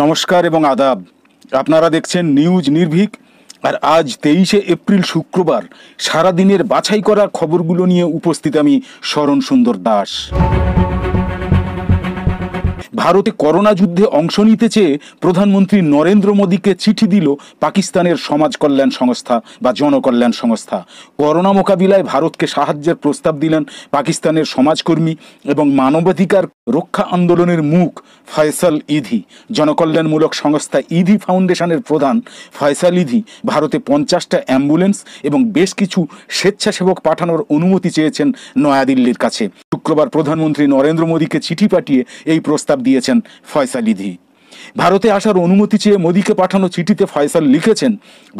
নমস্কার এবং আদাব আপনারা দেখছেন নিউজ নির্ভীক আর আজ তেইশে এপ্রিল শুক্রবার সারাদিনের বাছাই করার খবরগুলো নিয়ে উপস্থিত আমি শরণ সুন্দর দাস ভারতে করোনা যুদ্ধে অংশ নিতে চেয়ে প্রধানমন্ত্রী নরেন্দ্র মোদীকে চিঠি দিল পাকিস্তানের সমাজ কল্যাণ সংস্থা বা জনকল্যাণ সংস্থা করোনা মোকাবিলায় ভারতকে সাহায্যের প্রস্তাব দিলেন পাকিস্তানের সমাজকর্মী এবং মানবাধিকার রক্ষা আন্দোলনের মুখ ফয়সাল ইধি জনকল্যাণমূলক সংস্থা ইধি ফাউন্ডেশনের প্রধান ফয়সাল ইধি ভারতে পঞ্চাশটা অ্যাম্বুলেন্স এবং বেশ কিছু স্বেচ্ছাসেবক পাঠানোর অনুমতি চেয়েছেন নয়াদিল্লির কাছে শুক্রবার প্রধানমন্ত্রী নরেন্দ্র মোদীকে চিঠি পাঠিয়ে এই প্রস্তাব দিয়েছেন ফয়সাল ইধি ভারতে আসার অনুমতি চেয়ে মোদীকে পাঠানো চিঠিতে ফয়সাল লিখেছেন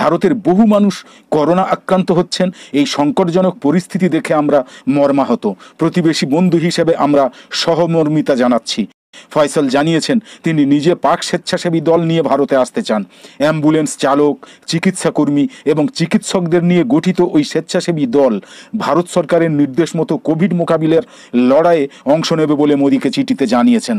ভারতের বহু মানুষ করোনা আক্রান্ত হচ্ছেন এই সংকটজনক পরিস্থিতি দেখে আমরা মর্মাহত প্রতিবেশী বন্ধু হিসেবে আমরা সহমর্মিতা জানাচ্ছি ফয়সাল জানিয়েছেন তিনি নিজে পাক স্বেচ্ছাসেবী দল নিয়ে ভারতে আসতে চান অ্যাম্বুলেন্স চালক চিকিৎসাকর্মী এবং চিকিৎসকদের নিয়ে গঠিত ওই স্বেচ্ছাসেবী দল ভারত সরকারের নির্দেশ মতো কোভিড মোকাবিলার লড়াইয়ে অংশ নেবে বলে মোদীকে চিঠিতে জানিয়েছেন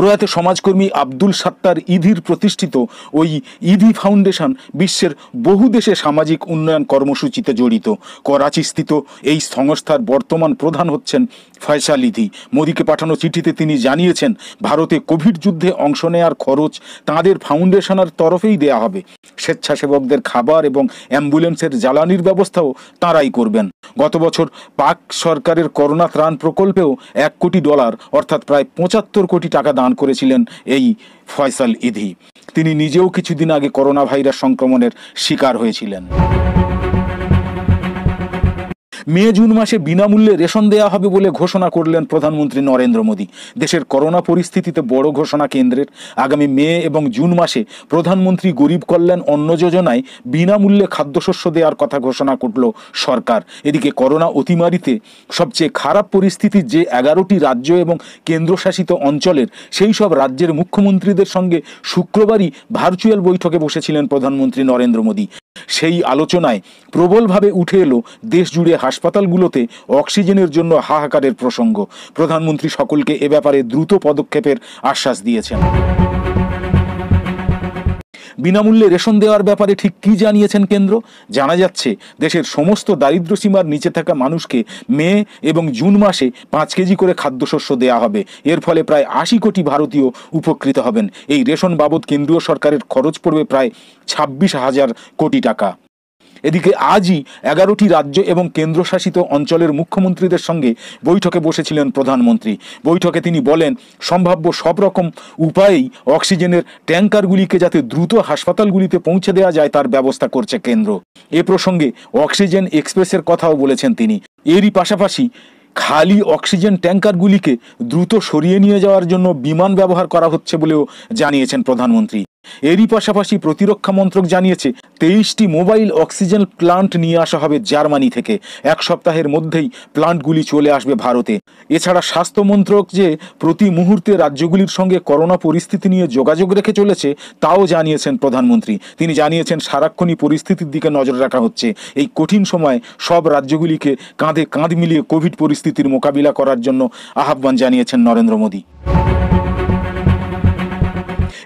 প্রয়াত সমাজকর্মী আব্দুল সাত্তার ইধির প্রতিষ্ঠিত ওই ইধি ফাউন্ডেশন বিশ্বের বহু দেশে সামাজিক উন্নয়ন কর্মসূচিতে জড়িত করাচিস্থিত এই সংস্থার বর্তমান প্রধান হচ্ছেন ফয়সাল ইধি মোদীকে পাঠানো চিঠিতে তিনি জানিয়েছেন ভারতে কোভিড যুদ্ধে অংশ নেয়ার খরচ তাঁদের ফাউন্ডেশনের তরফেই দেয়া হবে স্বেচ্ছাসেবকদের খাবার এবং অ্যাম্বুলেন্সের জ্বালানির ব্যবস্থাও তাঁরাই করবেন গত বছর পাক সরকারের করোনা ত্রাণ প্রকল্পেও এক কোটি ডলার অর্থাৎ প্রায় পঁচাত্তর কোটি টাকা দান দান করেছিলেন এই ফয়সাল ইধি তিনি নিজেও কিছুদিন আগে করোনা ভাইরাস সংক্রমণের শিকার হয়েছিলেন মে জুন মাসে বিনামূল্যে রেশন দেওয়া হবে বলে ঘোষণা করলেন প্রধানমন্ত্রী নরেন্দ্র মোদী দেশের করোনা পরিস্থিতিতে বড় ঘোষণা কেন্দ্রের আগামী মে এবং জুন মাসে প্রধানমন্ত্রী গরিব কল্যাণ অন্ন যোজনায় বিনামূল্যে খাদ্যশস্য দেওয়ার কথা ঘোষণা করল সরকার এদিকে করোনা অতিমারিতে সবচেয়ে খারাপ পরিস্থিতির যে এগারোটি রাজ্য এবং কেন্দ্রশাসিত অঞ্চলের সেই সব রাজ্যের মুখ্যমন্ত্রীদের সঙ্গে শুক্রবারই ভার্চুয়াল বৈঠকে বসেছিলেন প্রধানমন্ত্রী নরেন্দ্র মোদী সেই আলোচনায় প্রবলভাবে উঠে এলো দেশ জুড়ে হাসপাতাল হাসপাতালগুলোতে অক্সিজেনের জন্য হাহাকারের প্রসঙ্গ প্রধানমন্ত্রী সকলকে এ ব্যাপারে দ্রুত পদক্ষেপের আশ্বাস দিয়েছেন বিনামূল্যে রেশন দেওয়ার ব্যাপারে ঠিক কি জানিয়েছেন কেন্দ্র জানা যাচ্ছে দেশের সমস্ত সীমার নিচে থাকা মানুষকে মে এবং জুন মাসে পাঁচ কেজি করে খাদ্যশস্য দেয়া হবে এর ফলে প্রায় আশি কোটি ভারতীয় উপকৃত হবেন এই রেশন বাবদ কেন্দ্রীয় সরকারের খরচ পড়বে প্রায় ছাব্বিশ হাজার কোটি টাকা এদিকে আজই এগারোটি রাজ্য এবং কেন্দ্রশাসিত অঞ্চলের মুখ্যমন্ত্রীদের সঙ্গে বৈঠকে বসেছিলেন প্রধানমন্ত্রী বৈঠকে তিনি বলেন সম্ভাব্য সব রকম উপায়েই অক্সিজেনের ট্যাঙ্কারগুলিকে যাতে দ্রুত হাসপাতালগুলিতে পৌঁছে দেওয়া যায় তার ব্যবস্থা করছে কেন্দ্র এ প্রসঙ্গে অক্সিজেন এক্সপ্রেসের কথাও বলেছেন তিনি এরই পাশাপাশি খালি অক্সিজেন ট্যাঙ্কারগুলিকে দ্রুত সরিয়ে নিয়ে যাওয়ার জন্য বিমান ব্যবহার করা হচ্ছে বলেও জানিয়েছেন প্রধানমন্ত্রী এরই পাশাপাশি প্রতিরক্ষা মন্ত্রক জানিয়েছে তেইশটি মোবাইল অক্সিজেন প্লান্ট নিয়ে আসা হবে জার্মানি থেকে এক সপ্তাহের মধ্যেই প্লান্টগুলি চলে আসবে ভারতে এছাড়া স্বাস্থ্য মন্ত্রক যে প্রতি মুহূর্তে রাজ্যগুলির সঙ্গে করোনা পরিস্থিতি নিয়ে যোগাযোগ রেখে চলেছে তাও জানিয়েছেন প্রধানমন্ত্রী তিনি জানিয়েছেন সারাক্ষণই পরিস্থিতির দিকে নজর রাখা হচ্ছে এই কঠিন সময়ে সব রাজ্যগুলিকে কাঁধে কাঁধ মিলিয়ে কোভিড পরিস্থিতির মোকাবিলা করার জন্য আহ্বান জানিয়েছেন নরেন্দ্র মোদী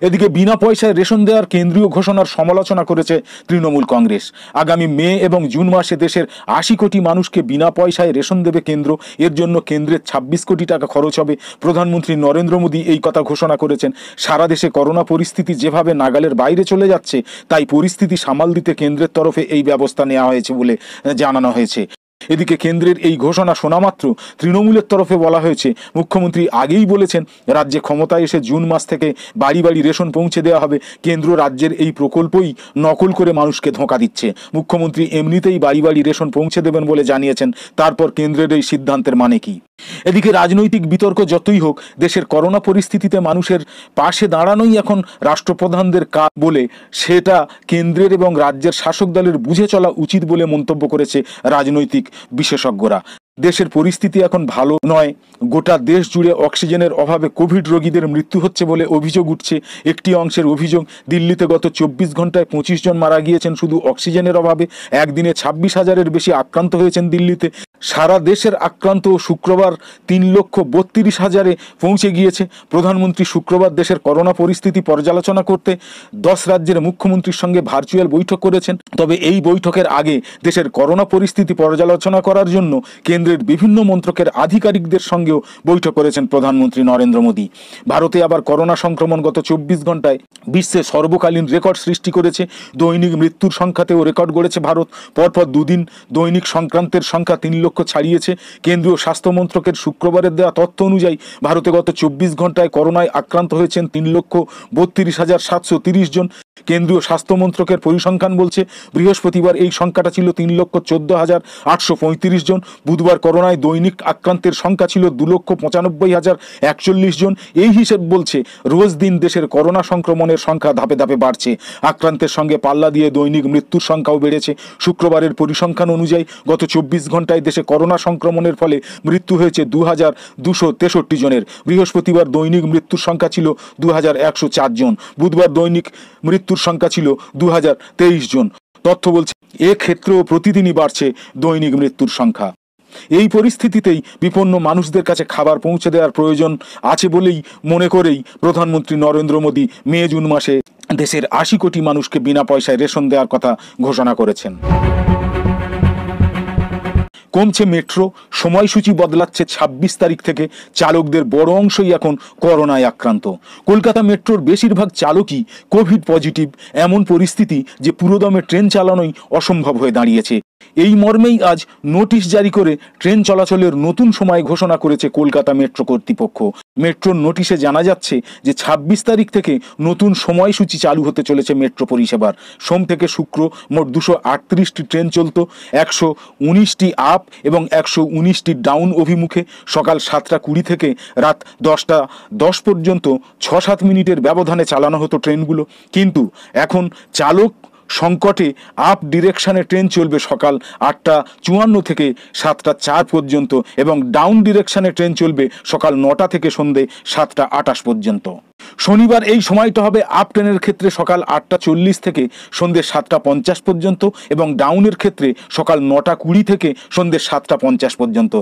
এদিকে বিনা পয়সায় রেশন দেওয়ার কেন্দ্রীয় ঘোষণার সমালোচনা করেছে তৃণমূল কংগ্রেস আগামী মে এবং জুন মাসে দেশের আশি কোটি মানুষকে বিনা পয়সায় রেশন দেবে কেন্দ্র এর জন্য কেন্দ্রের ২৬ কোটি টাকা খরচ হবে প্রধানমন্ত্রী নরেন্দ্র মোদী এই কথা ঘোষণা করেছেন সারা দেশে করোনা পরিস্থিতি যেভাবে নাগালের বাইরে চলে যাচ্ছে তাই পরিস্থিতি সামাল দিতে কেন্দ্রের তরফে এই ব্যবস্থা নেওয়া হয়েছে বলে জানানো হয়েছে এদিকে কেন্দ্রের এই ঘোষণা শোনা মাত্র তৃণমূলের তরফে বলা হয়েছে মুখ্যমন্ত্রী আগেই বলেছেন রাজ্যে ক্ষমতায় এসে জুন মাস থেকে বাড়ি বাড়ি রেশন পৌঁছে দেওয়া হবে কেন্দ্র রাজ্যের এই প্রকল্পই নকল করে মানুষকে ধোঁকা দিচ্ছে মুখ্যমন্ত্রী এমনিতেই বাড়ি বাড়ি রেশন পৌঁছে দেবেন বলে জানিয়েছেন তারপর কেন্দ্রের এই সিদ্ধান্তের মানে কি এদিকে রাজনৈতিক বিতর্ক যতই হোক দেশের করোনা পরিস্থিতিতে মানুষের পাশে দাঁড়ানোই এখন রাষ্ট্রপ্রধানদের কাজ বলে সেটা কেন্দ্রের এবং রাজ্যের শাসক দলের বুঝে চলা উচিত বলে মন্তব্য করেছে রাজনৈতিক বিশেষজ্ঞরা দেশের পরিস্থিতি এখন ভালো নয় গোটা দেশ জুড়ে অক্সিজেনের অভাবে কোভিড রোগীদের মৃত্যু হচ্ছে বলে অভিযোগ উঠছে একটি অংশের অভিযোগ দিল্লিতে গত চব্বিশ ঘন্টায় পঁচিশ জন মারা গিয়েছেন শুধু অক্সিজেনের অভাবে একদিনে ছাব্বিশ হাজারের বেশি আক্রান্ত হয়েছেন দিল্লিতে সারা দেশের আক্রান্ত শুক্রবার তিন লক্ষ বত্রিশ হাজারে পৌঁছে গিয়েছে প্রধানমন্ত্রী শুক্রবার দেশের করোনা পরিস্থিতি পর্যালোচনা করতে দশ রাজ্যের মুখ্যমন্ত্রীর সঙ্গে ভার্চুয়াল বৈঠক করেছেন তবে এই বৈঠকের আগে দেশের করোনা পরিস্থিতি পর্যালোচনা করার জন্য কেন্দ্র কেন্দ্রের বিভিন্ন মন্ত্রকের আধিকারিকদের সঙ্গেও বৈঠক করেছেন প্রধানমন্ত্রী নরেন্দ্র মোদী ভারতে আবার করোনা সংক্রমণ গত চব্বিশ ঘন্টায় বিশ্বে সর্বকালীন রেকর্ড সৃষ্টি করেছে দৈনিক মৃত্যুর সংখ্যাতেও রেকর্ড গড়েছে ভারত পরপর দুদিন দৈনিক সংক্রান্তের সংখ্যা তিন লক্ষ ছাড়িয়েছে কেন্দ্রীয় স্বাস্থ্য মন্ত্রকের শুক্রবারের দেওয়া তথ্য অনুযায়ী ভারতে গত চব্বিশ ঘন্টায় করোনায় আক্রান্ত হয়েছেন তিন লক্ষ বত্রিশ হাজার সাতশো তিরিশ জন কেন্দ্রীয় স্বাস্থ্য মন্ত্রকের পরিসংখ্যান বলছে বৃহস্পতিবার এই সংখ্যাটা ছিল তিন লক্ষ চোদ্দ হাজার আটশো পঁয়ত্রিশ জন বুধবার করোনায় দৈনিক আক্রান্তের সংখ্যা ছিল দু লক্ষ পঁচানব্বই হাজার একচল্লিশ জন এই হিসেব বলছে রোজ দিন দেশের করোনা সংক্রমণের সংখ্যা ধাপে ধাপে বাড়ছে আক্রান্তের সঙ্গে পাল্লা দিয়ে দৈনিক মৃত্যুর সংখ্যাও বেড়েছে শুক্রবারের পরিসংখ্যান অনুযায়ী গত চব্বিশ ঘন্টায় দেশে করোনা সংক্রমণের ফলে মৃত্যু হয়েছে দু হাজার দুশো তেষট্টি জনের বৃহস্পতিবার দৈনিক মৃত্যুর সংখ্যা ছিল দু হাজার একশো চার জন বুধবার দৈনিক মৃত্যু মৃত্যুর সংখ্যা ছিল দু জন তথ্য বলছে এক্ষেত্রেও প্রতিদিনই বাড়ছে দৈনিক মৃত্যুর সংখ্যা এই পরিস্থিতিতেই বিপন্ন মানুষদের কাছে খাবার পৌঁছে দেওয়ার প্রয়োজন আছে বলেই মনে করেই প্রধানমন্ত্রী নরেন্দ্র মোদী মে জুন মাসে দেশের আশি কোটি মানুষকে বিনা পয়সায় রেশন দেওয়ার কথা ঘোষণা করেছেন কমছে মেট্রো সময়সূচি বদলাচ্ছে ২৬ তারিখ থেকে চালকদের বড় অংশই এখন করোনায় আক্রান্ত কলকাতা মেট্রোর বেশিরভাগ চালকই কোভিড পজিটিভ এমন পরিস্থিতি যে পুরোদমে ট্রেন চালানোই অসম্ভব হয়ে দাঁড়িয়েছে এই মর্মেই আজ নোটিশ জারি করে ট্রেন চলাচলের নতুন সময় ঘোষণা করেছে কলকাতা মেট্রো কর্তৃপক্ষ মেট্রোর নোটিশে জানা যাচ্ছে যে ২৬ তারিখ থেকে নতুন সময়সূচি চালু হতে চলেছে মেট্রো পরিষেবার সোম থেকে শুক্র মোট দুশো আটত্রিশটি ট্রেন চলত একশো উনিশটি আপ এবং একশো উনিশটি ডাউন অভিমুখে সকাল সাতটা কুড়ি থেকে রাত দশটা দশ পর্যন্ত ছ সাত মিনিটের ব্যবধানে চালানো হতো ট্রেনগুলো কিন্তু এখন চালক সংকটে আপ ডিরেকশানে ট্রেন চলবে সকাল আটটা চুয়ান্ন থেকে সাতটা চার পর্যন্ত এবং ডাউন ডিরেকশানে ট্রেন চলবে সকাল নটা থেকে সন্ধে সাতটা আটাশ পর্যন্ত শনিবার এই সময়টা হবে আপ ট্রেনের ক্ষেত্রে সকাল আটটা চল্লিশ থেকে সন্ধ্যে সাতটা পঞ্চাশ পর্যন্ত এবং ডাউনের ক্ষেত্রে সকাল নটা কুড়ি থেকে সন্ধ্যে সাতটা পঞ্চাশ পর্যন্ত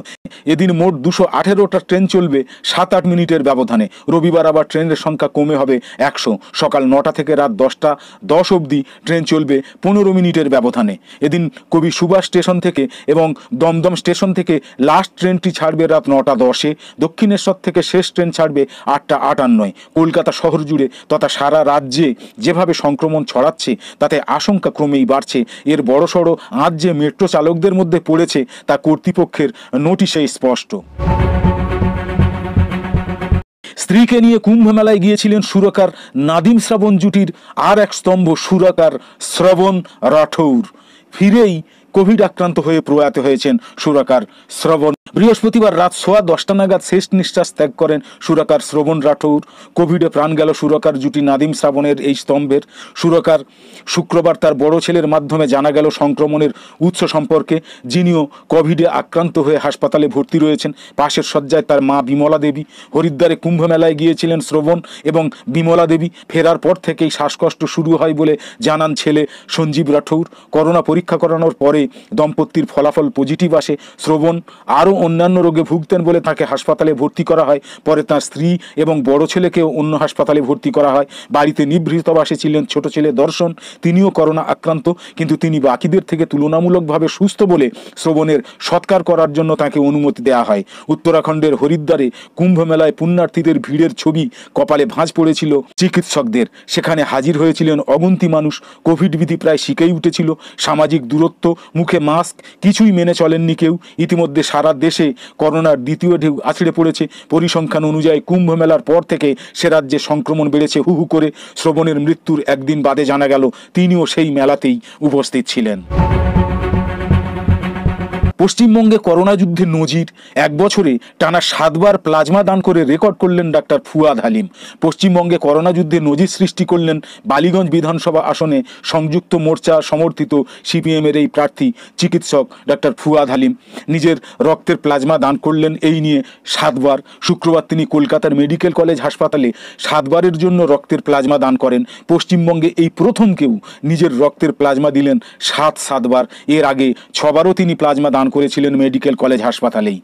এদিন মোট দুশো আঠেরোটা ট্রেন চলবে সাত আট মিনিটের ব্যবধানে রবিবার আবার ট্রেনের সংখ্যা কমে হবে একশো সকাল নটা থেকে রাত দশটা দশ অবধি ট্রেন চলবে পনেরো মিনিটের ব্যবধানে এদিন কবি সুভাষ স্টেশন থেকে এবং দমদম স্টেশন থেকে লাস্ট ট্রেনটি ছাড়বে রাত নটা দশে দক্ষিণেশ্বর থেকে শেষ ট্রেন ছাড়বে আটটা আটান্নয় কলকাতা কলকাতা শহর জুড়ে তথা সারা রাজ্যে যেভাবে সংক্রমণ ছড়াচ্ছে তাতে আশঙ্কা ক্রমেই বাড়ছে এর বড়সড় আজ যে মেট্রো চালকদের মধ্যে পড়েছে তা কর্তৃপক্ষের নোটিশে স্পষ্ট স্ত্রীকে নিয়ে কুম্ভ মেলায় গিয়েছিলেন সুরকার নাদিম শ্রাবণ জুটির আর এক স্তম্ভ সুরকার শ্রবণ রাঠৌর ফিরেই কোভিড আক্রান্ত হয়ে প্রয়াত হয়েছেন সুরকার শ্রবণ বৃহস্পতিবার রাত সোয়া দশটা নাগাদ শেষ নিঃশ্বাস ত্যাগ করেন সুরাকার শ্রবণ রাঠৌর কোভিডে প্রাণ গেল সুরাকার জুটি নাদিম শ্রাবণের এই স্তম্ভের সুরাকার শুক্রবার তার বড় ছেলের মাধ্যমে জানা গেল সংক্রমণের উৎস সম্পর্কে যিনিও কোভিডে আক্রান্ত হয়ে হাসপাতালে ভর্তি রয়েছেন পাশের শয্যায় তার মা বিমলা দেবী হরিদ্বারে কুম্ভ মেলায় গিয়েছিলেন শ্রবণ এবং বিমলা দেবী ফেরার পর থেকেই শ্বাসকষ্ট শুরু হয় বলে জানান ছেলে সঞ্জীব রাঠৌর করোনা পরীক্ষা করানোর পরে দম্পতির ফলাফল পজিটিভ আসে শ্রবণ আরও অন্যান্য রোগে ভুগতেন বলে তাকে হাসপাতালে ভর্তি করা হয় পরে তার স্ত্রী এবং বড় ছেলেকেও অন্য হাসপাতালে ভর্তি করা হয় বাড়িতে নিভৃতবাসে ছিলেন ছোট ছেলে দর্শন তিনিও করোনা আক্রান্ত কিন্তু তিনি বাকিদের থেকে তুলনামূলকভাবে সুস্থ বলে শ্রবণের সৎকার করার জন্য তাকে অনুমতি দেওয়া হয় উত্তরাখণ্ডের হরিদ্বারে কুম্ভ মেলায় পুণ্যার্থীদের ভিড়ের ছবি কপালে ভাঁজ পড়েছিল চিকিৎসকদের সেখানে হাজির হয়েছিলেন অগুন্তি মানুষ কোভিড বিধি প্রায় শিখেই উঠেছিল সামাজিক দূরত্ব মুখে মাস্ক কিছুই মেনে চলেননি কেউ ইতিমধ্যে সারা দেশ দেশে করোনার দ্বিতীয় ঢেউ আছড়ে পড়েছে পরিসংখ্যান অনুযায়ী কুম্ভ মেলার পর থেকে সে রাজ্যে সংক্রমণ বেড়েছে হুহু করে শ্রবণের মৃত্যুর একদিন বাদে জানা গেল তিনিও সেই মেলাতেই উপস্থিত ছিলেন পশ্চিমবঙ্গে করোনা যুদ্ধের নজির এক বছরে টানা সাতবার প্লাজমা দান করে রেকর্ড করলেন ডাক্তার ফুয়াদ হালিম পশ্চিমবঙ্গে করোনা যুদ্ধে নজির সৃষ্টি করলেন বালিগঞ্জ বিধানসভা আসনে সংযুক্ত মোর্চা সমর্থিত সিপিএমের এই প্রার্থী চিকিৎসক ডাক্তার ফুয়াদ হালিম নিজের রক্তের প্লাজমা দান করলেন এই নিয়ে সাতবার শুক্রবার তিনি কলকাতার মেডিকেল কলেজ হাসপাতালে সাতবারের জন্য রক্তের প্লাজমা দান করেন পশ্চিমবঙ্গে এই প্রথম কেউ নিজের রক্তের প্লাজমা দিলেন সাত সাতবার এর আগে ছবারও তিনি প্লাজমা দান করেছিলেন মেডিকেল কলেজ হাসপাতালেই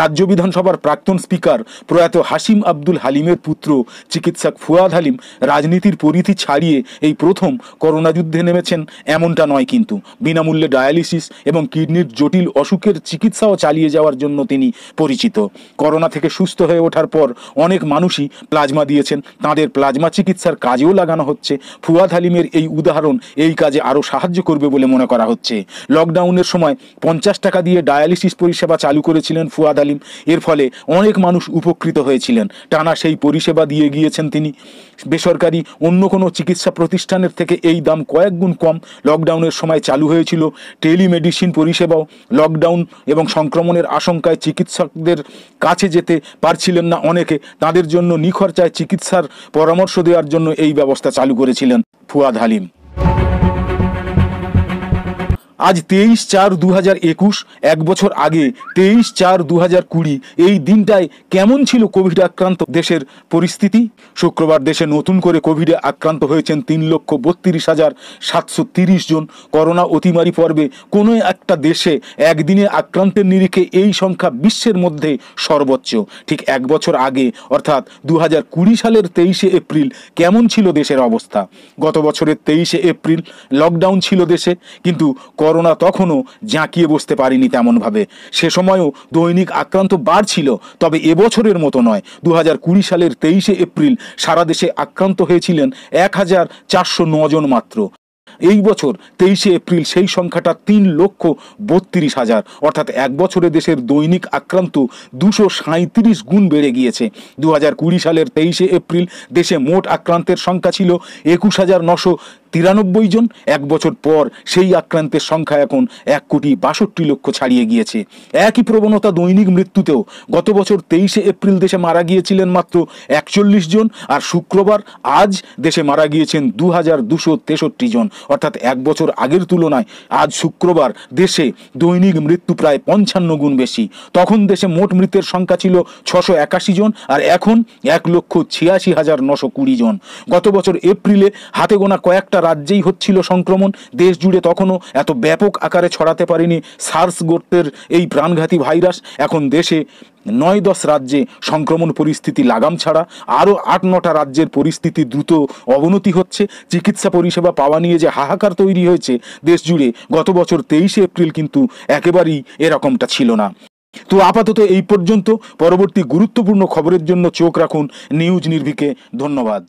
রাজ্য বিধানসভার প্রাক্তন স্পিকার প্রয়াত হাসিম আব্দুল হালিমের পুত্র চিকিৎসক ফুয়াদ হালিম রাজনীতির পরিধি ছাড়িয়ে এই প্রথম করোনা যুদ্ধে নেমেছেন এমনটা নয় কিন্তু বিনামূল্যে ডায়ালিসিস এবং কিডনির জটিল অসুখের চিকিৎসাও চালিয়ে যাওয়ার জন্য তিনি পরিচিত করোনা থেকে সুস্থ হয়ে ওঠার পর অনেক মানুষই প্লাজমা দিয়েছেন তাদের প্লাজমা চিকিৎসার কাজেও লাগানো হচ্ছে ফুয়াদ হালিমের এই উদাহরণ এই কাজে আরও সাহায্য করবে বলে মনে করা হচ্ছে লকডাউনের সময় পঞ্চাশ টাকা দিয়ে ডায়ালিসিস পরিষেবা চালু করেছিলেন ফুয়াদ আলিম এর ফলে অনেক মানুষ উপকৃত হয়েছিলেন টানা সেই পরিষেবা দিয়ে গিয়েছেন তিনি বেসরকারি অন্য কোনো চিকিৎসা প্রতিষ্ঠানের থেকে এই দাম কয়েক গুণ কম লকডাউনের সময় চালু হয়েছিল টেলিমেডিসিন পরিষেবাও লকডাউন এবং সংক্রমণের আশঙ্কায় চিকিৎসকদের কাছে যেতে পারছিলেন না অনেকে তাদের জন্য নিখরচায় চিকিৎসার পরামর্শ দেওয়ার জন্য এই ব্যবস্থা চালু করেছিলেন ফুয়াদ হালিম আজ তেইশ চার দু হাজার একুশ এক বছর আগে তেইশ চার দু হাজার কুড়ি এই দিনটায় কেমন ছিল কোভিড আক্রান্ত দেশের পরিস্থিতি শুক্রবার দেশে নতুন করে কোভিডে আক্রান্ত হয়েছেন তিন লক্ষ বত্রিশ হাজার সাতশো তিরিশ জন করোনা অতিমারি পর্বে কোনো একটা দেশে একদিনে আক্রান্তের নিরিখে এই সংখ্যা বিশ্বের মধ্যে সর্বোচ্চ ঠিক এক বছর আগে অর্থাৎ দু হাজার কুড়ি সালের তেইশে এপ্রিল কেমন ছিল দেশের অবস্থা গত বছরের তেইশে এপ্রিল লকডাউন ছিল দেশে কিন্তু করোনা তখনও জাঁকিয়ে বসতে পারেনি তেমনভাবে সে সময়ও দৈনিক আক্রান্ত বাড়ছিল তবে এবছরের মতো নয় দু হাজার সালের তেইশে এপ্রিল সারা দেশে আক্রান্ত হয়েছিলেন এক হাজার চারশো জন মাত্র এই বছর তেইশে এপ্রিল সেই সংখ্যাটা তিন লক্ষ বত্রিশ হাজার অর্থাৎ এক বছরে দেশের দৈনিক আক্রান্ত দুশো সাঁত্রিশ গুণ বেড়ে গিয়েছে দু হাজার কুড়ি সালের তেইশে এপ্রিল দেশে মোট আক্রান্তের সংখ্যা ছিল একুশ হাজার নশো তিরানব্বই জন এক বছর পর সেই আক্রান্তের সংখ্যা এখন এক কোটি বাষট্টি লক্ষ ছাড়িয়ে গিয়েছে একই প্রবণতা দৈনিক মৃত্যুতেও গত বছর তেইশে এপ্রিল দেশে মারা গিয়েছিলেন মাত্র একচল্লিশ জন আর শুক্রবার আজ দেশে মারা গিয়েছেন দু হাজার দুশো তেষট্টি জন অর্থাৎ এক বছর আগের তুলনায় আজ শুক্রবার দেশে দৈনিক মৃত্যু প্রায় পঞ্চান্ন গুণ বেশি তখন দেশে মোট মৃতের সংখ্যা ছিল ছশো একাশি জন আর এখন এক লক্ষ ছিয়াশি হাজার নশো কুড়ি জন গত বছর এপ্রিলে হাতে গোনা কয়েকটা প্রত্যেকটা রাজ্যেই হচ্ছিল সংক্রমণ দেশ জুড়ে তখনও এত ব্যাপক আকারে ছড়াতে পারেনি সার্স গোত্রের এই প্রাণঘাতী ভাইরাস এখন দেশে নয় দশ রাজ্যে সংক্রমণ পরিস্থিতি লাগাম ছাড়া আরও আট নটা রাজ্যের পরিস্থিতি দ্রুত অবনতি হচ্ছে চিকিৎসা পরিষেবা পাওয়া নিয়ে যে হাহাকার তৈরি হয়েছে দেশ জুড়ে গত বছর তেইশে এপ্রিল কিন্তু একেবারেই এরকমটা ছিল না তো আপাতত এই পর্যন্ত পরবর্তী গুরুত্বপূর্ণ খবরের জন্য চোখ রাখুন নিউজ নির্ভীকে ধন্যবাদ